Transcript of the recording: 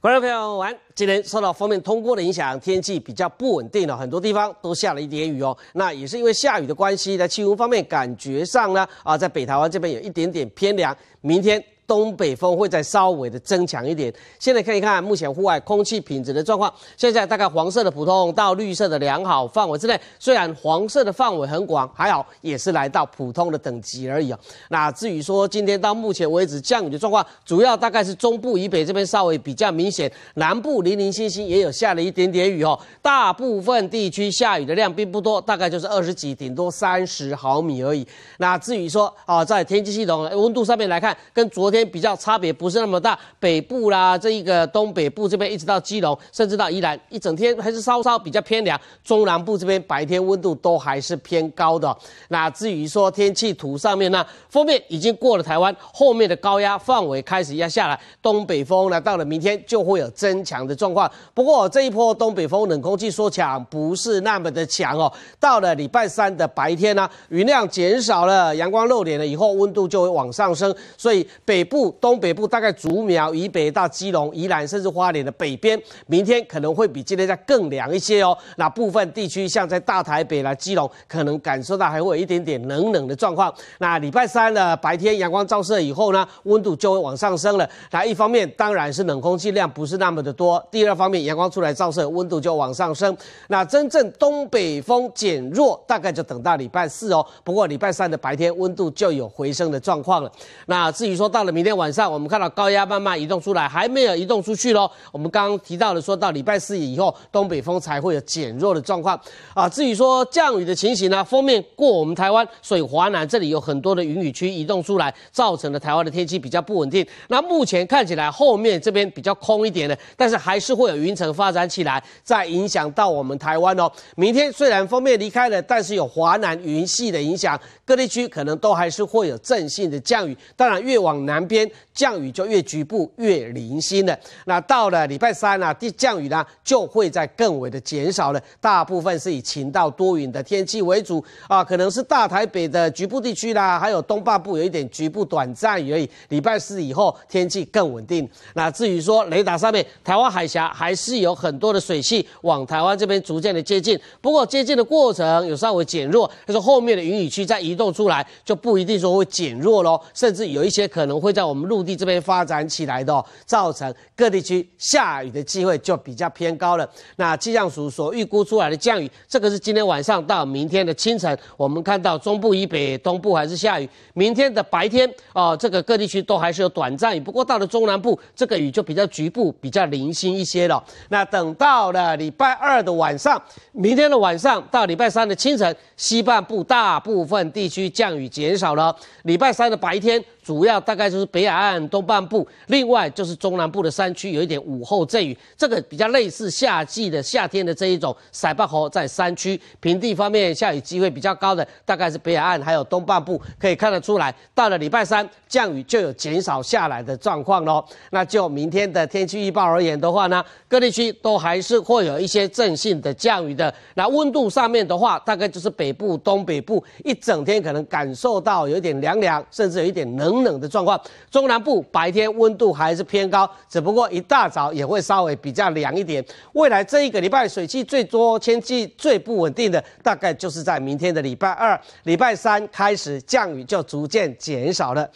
观众朋友安，今天受到锋面通过的影响，天气比较不稳定了，很多地方都下了一点雨哦。那也是因为下雨的关系，在气温方面感觉上呢，啊，在北台湾这边有一点点偏凉。明天。东北风会再稍微的增强一点。现在看一看目前户外空气品质的状况，现在大概黄色的普通到绿色的良好范围之内。虽然黄色的范围很广，还好也是来到普通的等级而已啊。那至于说今天到目前为止降雨的状况，主要大概是中部以北这边稍微比较明显，南部零零星星也有下了一点点雨哦。大部分地区下雨的量并不多，大概就是二十几，顶多三十毫米而已。那至于说啊，在天气系统温度上面来看，跟昨天。比较差别不是那么大，北部啦，这一个东北部这边一直到基隆，甚至到宜兰，一整天还是稍稍比较偏凉。中南部这边白天温度都还是偏高的。那至于说天气图上面呢，封面已经过了台湾，后面的高压范围开始压下来，东北风呢到了明天就会有增强的状况。不过这一波东北风冷空气说强不是那么的强哦。到了礼拜三的白天呢，云量减少了，阳光露脸了以后，温度就会往上升，所以北。部东北部大概竹苗以北到基隆、宜兰，甚至花莲的北边，明天可能会比今天再更凉一些哦。那部分地区像在大台北、来基隆，可能感受到还会有一点点冷冷的状况。那礼拜三的白天阳光照射以后呢，温度就会往上升了。那一方面当然是冷空气量不是那么的多，第二方面阳光出来照射，温度就往上升。那真正东北风减弱，大概就等到礼拜四哦。不过礼拜三的白天温度就有回升的状况了。那至于说到了明天晚上，我们看到高压慢慢移动出来，还没有移动出去咯。我们刚刚提到的说到礼拜四以后，东北风才会有减弱的状况啊。至于说降雨的情形呢，封面过我们台湾，所以华南这里有很多的云雨区移动出来，造成了台湾的天气比较不稳定。那目前看起来后面这边比较空一点的，但是还是会有云层发展起来，再影响到我们台湾哦。明天虽然封面离开了，但是有华南云系的影响，各地区可能都还是会有阵性的降雨。当然，越往南。边降雨就越局部越零星的，那到了礼拜三啊，地降雨呢就会在更为的减少了，大部分是以晴到多云的天气为主啊，可能是大台北的局部地区啦，还有东半部有一点局部短暂雨而已。礼拜四以后天气更稳定，那至于说雷达上面，台湾海峡还是有很多的水汽往台湾这边逐渐的接近，不过接近的过程有稍微减弱，但是后面的云雨区在移动出来就不一定说会减弱喽，甚至有一些可能会。会在我们陆地这边发展起来的，造成各地区下雨的机会就比较偏高了。那气象署所预估出来的降雨，这个是今天晚上到明天的清晨。我们看到中部以北、东部还是下雨。明天的白天，哦，这个各地区都还是有短暂雨，不过到了中南部，这个雨就比较局部、比较零星一些了。那等到了礼拜二的晚上，明天的晚上到礼拜三的清晨，西半部大部分地区降雨减少了。礼拜三的白天。主要大概就是北海岸东半部，另外就是中南部的山区有一点午后阵雨，这个比较类似夏季的夏天的这一种。塞巴河在山区平地方面下雨机会比较高的，大概是北海岸还有东半部可以看得出来。到了礼拜三降雨就有减少下来的状况喽。那就明天的天气预报而言的话呢，各地区都还是会有一些阵性的降雨的。那温度上面的话，大概就是北部东北部一整天可能感受到有点凉凉，甚至有一点能。冷的状况，中南部白天温度还是偏高，只不过一大早也会稍微比较凉一点。未来这一个礼拜水汽最多、天气最不稳定的，大概就是在明天的礼拜二、礼拜三开始，降雨就逐渐减少了。